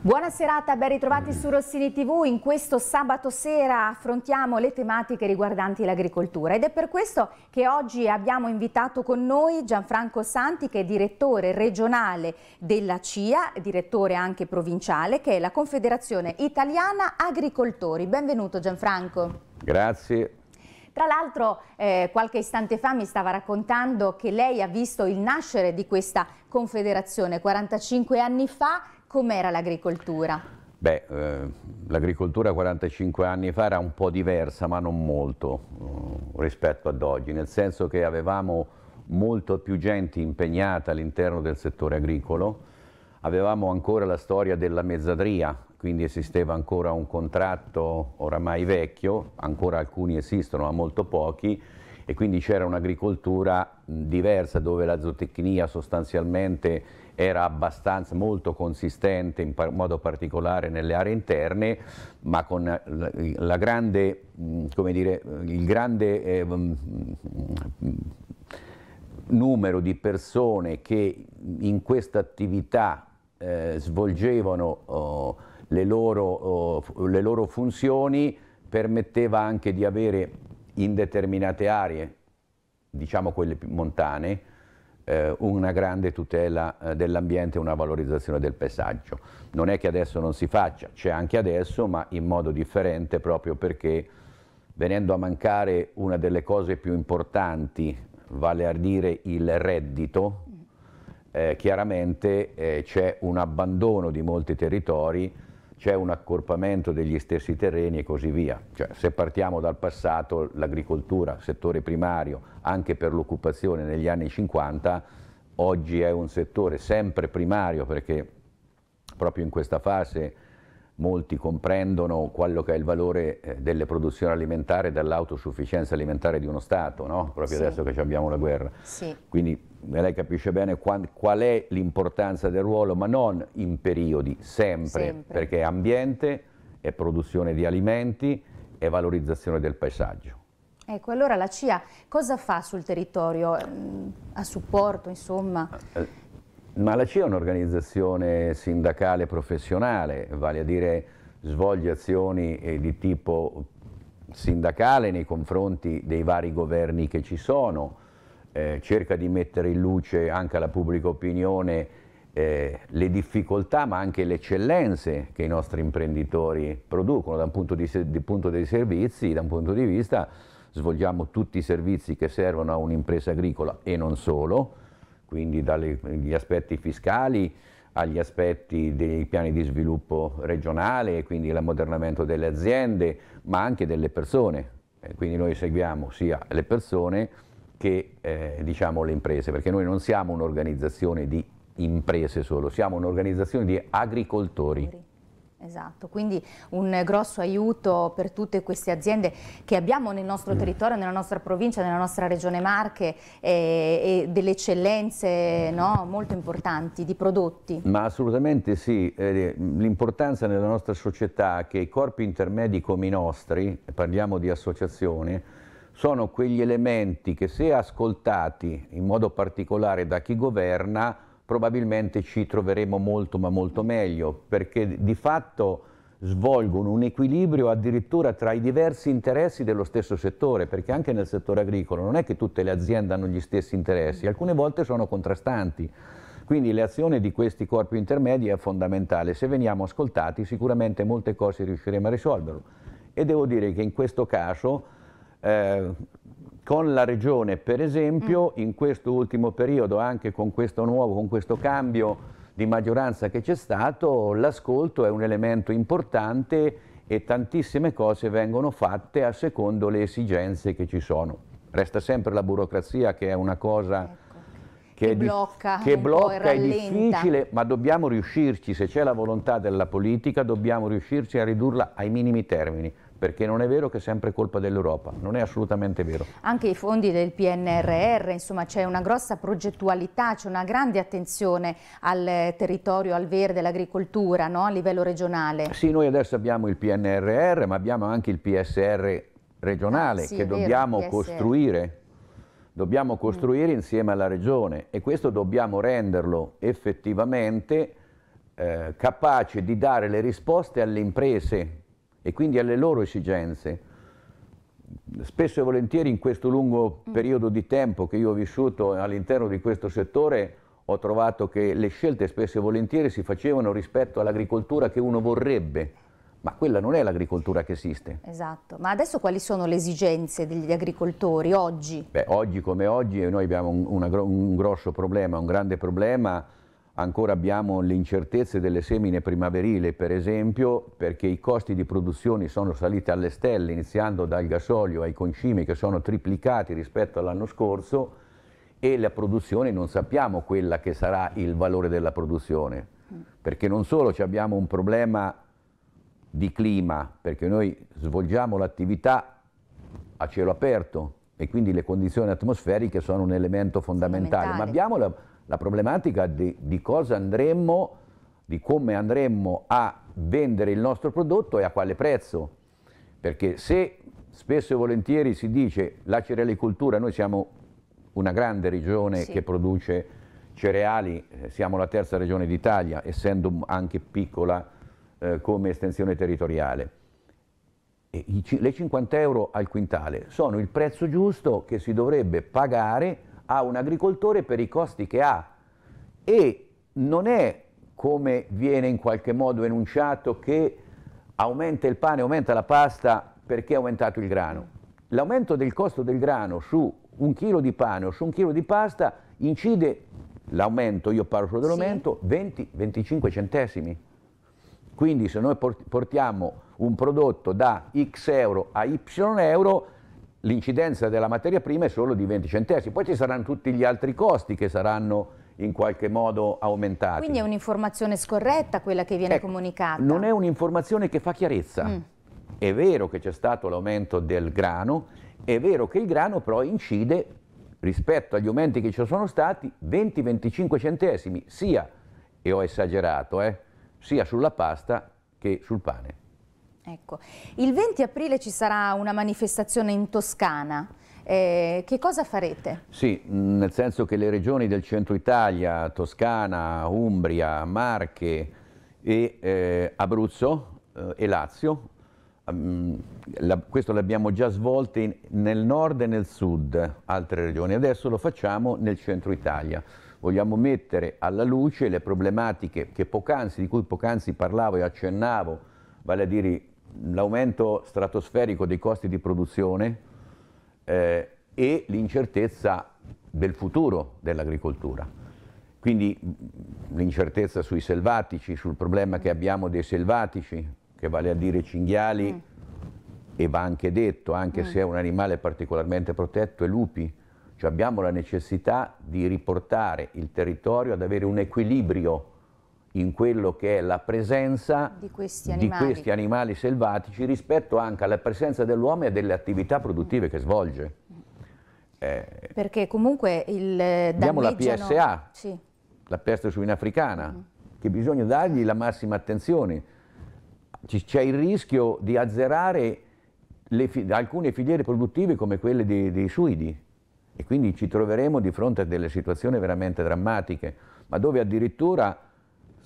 Buona serata, ben ritrovati su Rossini TV. In questo sabato sera affrontiamo le tematiche riguardanti l'agricoltura ed è per questo che oggi abbiamo invitato con noi Gianfranco Santi che è direttore regionale della CIA, direttore anche provinciale, che è la Confederazione Italiana Agricoltori. Benvenuto Gianfranco. Grazie, tra l'altro eh, qualche istante fa mi stava raccontando che lei ha visto il nascere di questa confederazione 45 anni fa com'era l'agricoltura? Beh, eh, l'agricoltura 45 anni fa era un po' diversa, ma non molto eh, rispetto ad oggi, nel senso che avevamo molto più gente impegnata all'interno del settore agricolo, avevamo ancora la storia della mezzadria, quindi esisteva ancora un contratto oramai vecchio, ancora alcuni esistono, ma molto pochi, e quindi c'era un'agricoltura diversa dove la zootecnia sostanzialmente era abbastanza molto consistente in modo particolare nelle aree interne ma con la, la grande, dire, il grande eh, numero di persone che in questa attività eh, svolgevano oh, le, loro, oh, le loro funzioni permetteva anche di avere in determinate aree, diciamo quelle montane, eh, una grande tutela eh, dell'ambiente e una valorizzazione del paesaggio. Non è che adesso non si faccia, c'è anche adesso, ma in modo differente proprio perché venendo a mancare una delle cose più importanti, vale a dire il reddito, eh, chiaramente eh, c'è un abbandono di molti territori c'è un accorpamento degli stessi terreni e così via. Cioè, se partiamo dal passato, l'agricoltura, settore primario, anche per l'occupazione negli anni 50, oggi è un settore sempre primario perché proprio in questa fase molti comprendono quello che è il valore eh, delle produzioni alimentari e dell'autosufficienza alimentare di uno Stato, no? proprio sì. adesso che abbiamo la guerra. Sì. Quindi eh, lei capisce bene qual è l'importanza del ruolo, ma non in periodi, sempre, sempre, perché è ambiente, è produzione di alimenti, e valorizzazione del paesaggio. Ecco, allora la CIA cosa fa sul territorio ehm, a supporto, insomma? Ah, eh, ma la CIA è un'organizzazione sindacale professionale, vale a dire svolge azioni eh, di tipo sindacale nei confronti dei vari governi che ci sono, eh, cerca di mettere in luce anche alla pubblica opinione eh, le difficoltà ma anche le eccellenze che i nostri imprenditori producono dal punto di, di punto dei servizi, da un punto di vista svolgiamo tutti i servizi che servono a un'impresa agricola e non solo, quindi dagli aspetti fiscali agli aspetti dei piani di sviluppo regionale, quindi l'ammodernamento delle aziende, ma anche delle persone. Eh, quindi noi seguiamo sia le persone che eh, diciamo, le imprese, perché noi non siamo un'organizzazione di imprese solo, siamo un'organizzazione di agricoltori. Esatto, quindi un grosso aiuto per tutte queste aziende che abbiamo nel nostro mm. territorio, nella nostra provincia, nella nostra regione Marche e, eh, e delle eccellenze no, molto importanti di prodotti. Ma assolutamente sì, eh, l'importanza nella nostra società è che i corpi intermedi come i nostri, parliamo di associazione, sono quegli elementi che se ascoltati in modo particolare da chi governa probabilmente ci troveremo molto ma molto meglio perché di fatto svolgono un equilibrio addirittura tra i diversi interessi dello stesso settore perché anche nel settore agricolo non è che tutte le aziende hanno gli stessi interessi, alcune volte sono contrastanti. Quindi l'azione di questi corpi intermedi è fondamentale, se veniamo ascoltati sicuramente molte cose riusciremo a risolverlo. E devo dire che in questo caso eh, con la regione per esempio mm. in questo ultimo periodo anche con questo nuovo, con questo cambio di maggioranza che c'è stato l'ascolto è un elemento importante e tantissime cose vengono fatte a secondo le esigenze che ci sono. Resta sempre la burocrazia che è una cosa ecco. che, che, blocca, che blocca è difficile, ma dobbiamo riuscirci, se c'è la volontà della politica, dobbiamo riuscirci a ridurla ai minimi termini perché non è vero che è sempre colpa dell'Europa, non è assolutamente vero. Anche i fondi del PNRR, insomma c'è una grossa progettualità, c'è una grande attenzione al territorio, al verde, all'agricoltura no? a livello regionale. Sì, noi adesso abbiamo il PNRR ma abbiamo anche il PSR regionale ah, sì, che dobbiamo vero, costruire, dobbiamo mm. costruire mm. insieme alla regione e questo dobbiamo renderlo effettivamente eh, capace di dare le risposte alle imprese e quindi alle loro esigenze. Spesso e volentieri in questo lungo mm. periodo di tempo che io ho vissuto all'interno di questo settore ho trovato che le scelte spesso e volentieri si facevano rispetto all'agricoltura che uno vorrebbe, ma quella non è l'agricoltura che esiste. Esatto, ma adesso quali sono le esigenze degli agricoltori oggi? Beh, oggi come oggi noi abbiamo un, una, un grosso problema, un grande problema ancora abbiamo le incertezze delle semine primaverili, per esempio, perché i costi di produzione sono saliti alle stelle, iniziando dal gasolio ai concimi che sono triplicati rispetto all'anno scorso e la produzione non sappiamo quella che sarà il valore della produzione, perché non solo abbiamo un problema di clima, perché noi svolgiamo l'attività a cielo aperto e quindi le condizioni atmosferiche sono un elemento fondamentale, fondamentale. ma abbiamo la la problematica di, di cosa andremmo, di come andremmo a vendere il nostro prodotto e a quale prezzo. Perché se spesso e volentieri si dice la cerealicoltura, noi siamo una grande regione sì. che produce cereali, eh, siamo la terza regione d'Italia, essendo anche piccola eh, come estensione territoriale. I, le 50 euro al quintale sono il prezzo giusto che si dovrebbe pagare a un agricoltore per i costi che ha e non è come viene in qualche modo enunciato che aumenta il pane, aumenta la pasta perché è aumentato il grano. L'aumento del costo del grano su un chilo di pane o su un chilo di pasta incide, l'aumento, io parlo solo dell'aumento, sì. 20-25 centesimi. Quindi se noi portiamo un prodotto da X euro a Y euro, l'incidenza della materia prima è solo di 20 centesimi, poi ci saranno tutti gli altri costi che saranno in qualche modo aumentati. Quindi è un'informazione scorretta quella che viene eh, comunicata? Non è un'informazione che fa chiarezza. Mm. È vero che c'è stato l'aumento del grano, è vero che il grano però incide rispetto agli aumenti che ci sono stati 20-25 centesimi, sia, e ho esagerato, eh, sia sulla pasta che sul pane. Ecco. Il 20 aprile ci sarà una manifestazione in Toscana. Eh, che cosa farete? Sì, mm, nel senso che le regioni del centro Italia, Toscana, Umbria, Marche e eh, Abruzzo eh, e Lazio, um, la, questo l'abbiamo già svolto nel nord e nel sud, altre regioni, adesso lo facciamo nel centro Italia. Vogliamo mettere alla luce le problematiche di cui poc'anzi parlavo e accennavo, vale a dire l'aumento stratosferico dei costi di produzione eh, e l'incertezza del futuro dell'agricoltura. Quindi l'incertezza sui selvatici, sul problema che abbiamo dei selvatici, che vale a dire cinghiali, mm. e va anche detto, anche mm. se è un animale particolarmente protetto, e lupi. Cioè abbiamo la necessità di riportare il territorio ad avere un equilibrio in quello che è la presenza di questi animali, di questi animali selvatici rispetto anche alla presenza dell'uomo e delle attività produttive che svolge. Eh, Perché comunque il eh, Abbiamo danneggiano... la PSA, sì. la peste suina africana, mm. che bisogna dargli la massima attenzione. C'è il rischio di azzerare fi alcune filiere produttive come quelle dei, dei suidi e quindi ci troveremo di fronte a delle situazioni veramente drammatiche, ma dove addirittura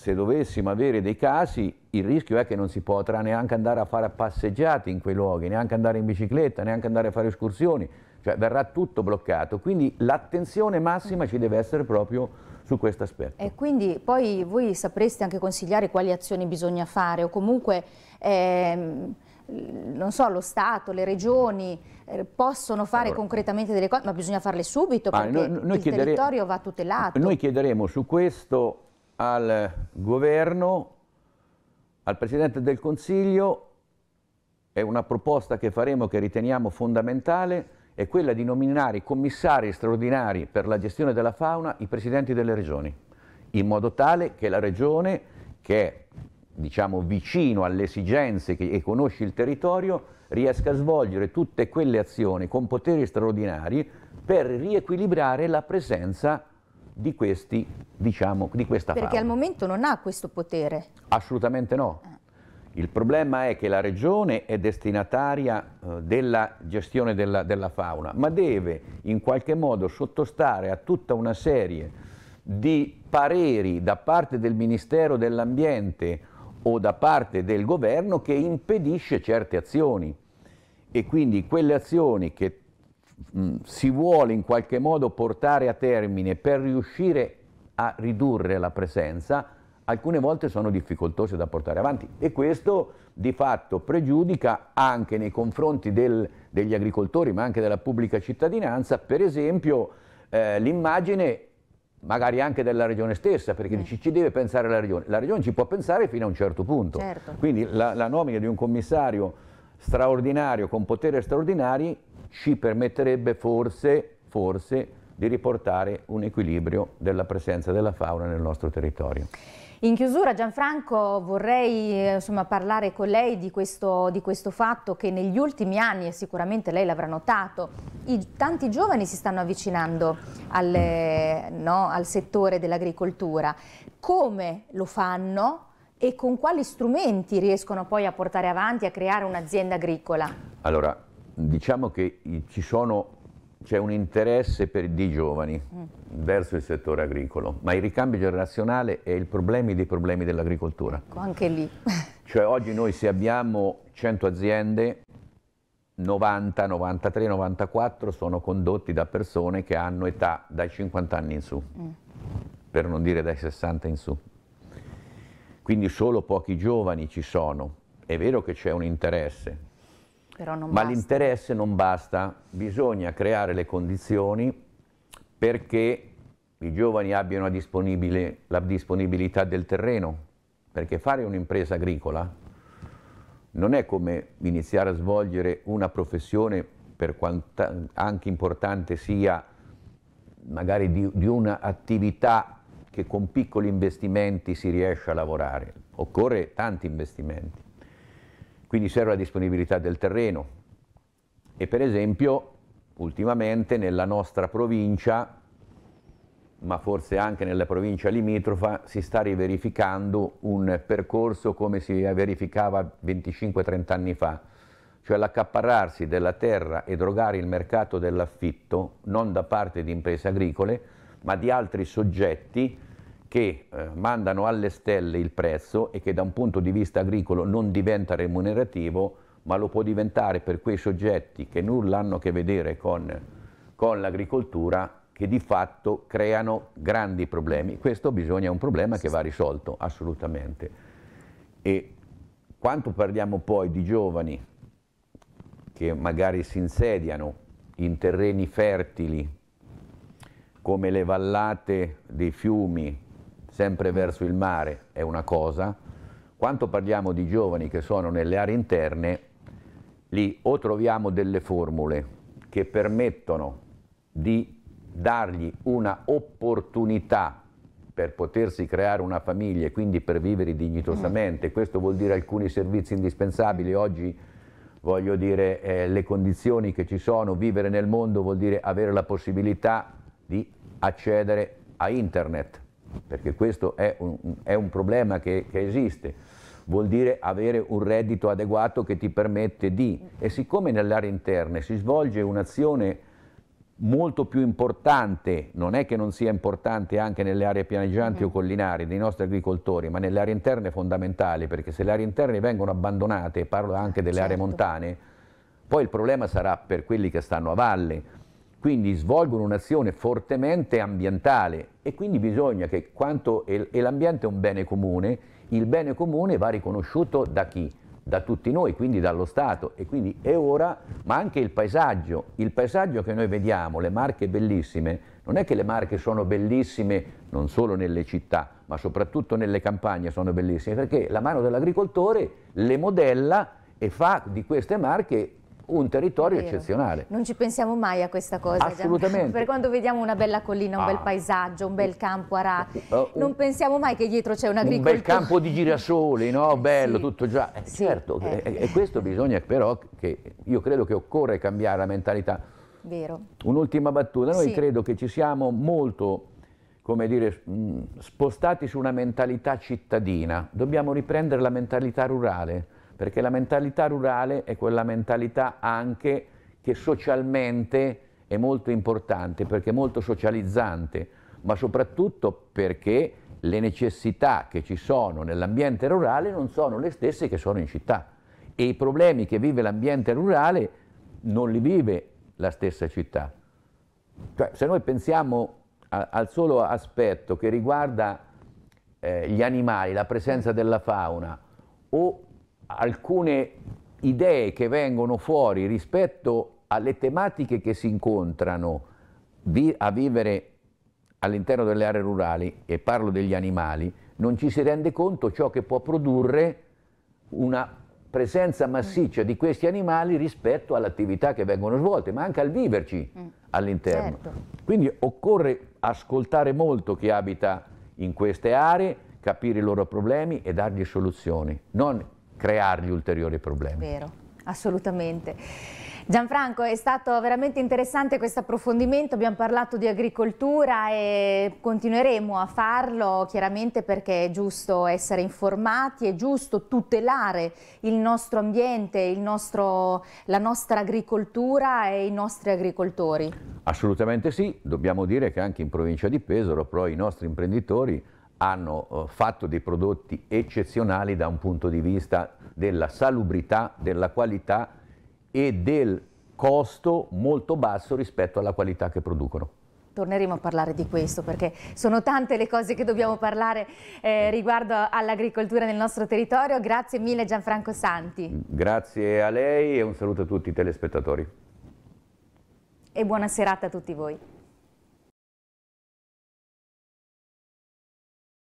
se dovessimo avere dei casi, il rischio è che non si potrà neanche andare a fare passeggiate in quei luoghi, neanche andare in bicicletta, neanche andare a fare escursioni, cioè verrà tutto bloccato. Quindi l'attenzione massima ci deve essere proprio su questo aspetto. E quindi poi voi sapreste anche consigliare quali azioni bisogna fare o comunque... Ehm non so, lo Stato, le regioni eh, possono fare allora, concretamente delle cose, ma bisogna farle subito ah, perché noi, noi il territorio va tutelato. Noi chiederemo su questo al governo, al Presidente del Consiglio, è una proposta che faremo che riteniamo fondamentale, è quella di nominare i commissari straordinari per la gestione della fauna i presidenti delle regioni, in modo tale che la regione, che è diciamo, vicino alle esigenze che, e conosce il territorio, riesca a svolgere tutte quelle azioni con poteri straordinari per riequilibrare la presenza di di, questi, diciamo, di questa Perché fauna. al momento non ha questo potere. Assolutamente no. Il problema è che la regione è destinataria eh, della gestione della, della, fauna, ma deve in qualche modo sottostare a tutta una serie di pareri da parte del Ministero dell'Ambiente o da parte del governo che impedisce certe azioni e quindi quelle azioni che Mm, si vuole in qualche modo portare a termine per riuscire a ridurre la presenza, alcune volte sono difficoltose da portare avanti e questo di fatto pregiudica anche nei confronti del, degli agricoltori ma anche della pubblica cittadinanza, per esempio eh, l'immagine magari anche della regione stessa, perché eh. ci, ci deve pensare la regione, la regione ci può pensare fino a un certo punto, certo. quindi la, la nomina di un commissario straordinario con potere straordinario ci permetterebbe forse, forse di riportare un equilibrio della presenza della fauna nel nostro territorio. In chiusura Gianfranco vorrei eh, insomma, parlare con lei di questo, di questo, fatto che negli ultimi anni, e sicuramente lei l'avrà notato, i, tanti giovani si stanno avvicinando alle, eh, no, al settore dell'agricoltura. Come lo fanno e con quali strumenti riescono poi a portare avanti, a creare un'azienda agricola? Allora, diciamo che ci sono c'è un interesse per, di giovani mm. verso il settore agricolo, ma il ricambio generazionale è il problema dei problemi dell'agricoltura. Ecco, anche lì. cioè oggi noi se abbiamo 100 aziende, 90, 93, 94 sono condotti da persone che hanno età dai 50 anni in su, mm. per non dire dai 60 in su. Quindi solo pochi giovani ci sono. È vero che c'è un interesse, ma l'interesse non basta, bisogna creare le condizioni perché i giovani abbiano disponibile, la disponibilità del terreno, perché fare un'impresa agricola non è come iniziare a svolgere una professione, per quanto anche importante sia, magari di, di un'attività che con piccoli investimenti si riesce a lavorare. Occorre tanti investimenti. Quindi serve la disponibilità del terreno e per esempio ultimamente nella nostra provincia, ma forse anche nella provincia limitrofa, si sta riverificando un percorso come si verificava 25-30 anni fa, cioè l'accaparrarsi della terra e drogare il mercato dell'affitto non da parte di imprese agricole, ma di altri soggetti che eh, mandano alle stelle il prezzo e che da un punto di vista agricolo non diventa remunerativo, ma lo può diventare per quei soggetti che nulla hanno a che vedere con, con l'agricoltura, che di fatto creano grandi problemi. Questo bisogna, è un problema che va risolto, assolutamente. E quanto parliamo poi di giovani che magari si insediano in terreni fertili, come le vallate dei fiumi, sempre verso il mare è una cosa, quanto parliamo di giovani che sono nelle aree interne, lì o troviamo delle formule che permettono di dargli una opportunità per potersi creare una famiglia e quindi per vivere dignitosamente, mm. questo vuol dire alcuni servizi indispensabili oggi voglio dire, eh, le condizioni che ci sono, vivere nel mondo vuol dire avere la possibilità di accedere a internet, perché questo è un, è un problema che, che esiste, vuol dire avere un reddito adeguato che ti permette di, e siccome nell'area interna si svolge un'azione molto più importante, non è che non sia importante anche nelle aree pianeggianti o mm-hmm. collinari dei nostri agricoltori, ma nelle aree interne è fondamentale, perché se le aree interne vengono abbandonate, parlo anche delle certo. aree montane, poi il problema sarà per quelli che stanno a valle, quindi svolgono un'azione fortemente ambientale e quindi bisogna che quanto e l'ambiente è un bene comune, il bene comune va riconosciuto da chi? Da tutti noi, quindi dallo Stato e quindi è ora, ma anche il paesaggio, il paesaggio che noi vediamo, le marche bellissime, non è che le marche sono bellissime non solo nelle città, ma soprattutto nelle campagne sono bellissime, perché la mano dell'agricoltore le modella e fa di queste marche un territorio eccezionale. Non ci pensiamo mai a questa cosa. Assolutamente. Per quando vediamo una bella collina, un ah. bel paesaggio, un bel campo arato, uh, eh, uh, eh, oh, non pensiamo mai che dietro c'è un agricoltore. Un bel campo di girasoli, no? Bello, sì. tutto già. Eh, sì. Certo, eh. e, eh, e questo bisogna però, che io credo che occorre cambiare la mentalità. Vero. Un'ultima battuta, noi sì. credo che ci siamo molto come dire, mm, spostati su una mentalità cittadina, dobbiamo riprendere la mentalità rurale, perché la mentalità rurale è quella mentalità anche che socialmente è molto importante, perché è molto socializzante, ma soprattutto perché le necessità che ci sono nell'ambiente rurale non sono le stesse che sono in città e i problemi che vive l'ambiente rurale non li vive la stessa città. Cioè, se noi pensiamo a, al solo aspetto che riguarda eh, gli animali, la presenza della fauna o alcune idee che vengono fuori rispetto alle tematiche che si incontrano vi a vivere all'interno delle aree rurali, e parlo degli animali, non ci si rende conto ciò che può produrre una presenza massiccia di questi animali rispetto all'attività che vengono svolte, ma anche al viverci mm. all'interno. Certo. Quindi occorre ascoltare molto chi abita in queste aree, capire i loro problemi e dargli soluzioni, non creargli ulteriori problemi. Vero, assolutamente. Gianfranco, è stato veramente interessante questo approfondimento, abbiamo parlato di agricoltura e continueremo a farlo chiaramente perché è giusto essere informati, è giusto tutelare il nostro ambiente, il nostro, la nostra agricoltura e i nostri agricoltori. Assolutamente sì, dobbiamo dire che anche in provincia di Pesaro però i nostri imprenditori hanno eh, fatto dei prodotti eccezionali da un punto di vista della salubrità, della qualità e del costo molto basso rispetto alla qualità che producono torneremo a parlare di questo perché sono tante le cose che dobbiamo parlare eh, riguardo all'agricoltura nel nostro territorio. Grazie mille Gianfranco Santi. Grazie a lei e un saluto a tutti i telespettatori. E buona serata a tutti voi.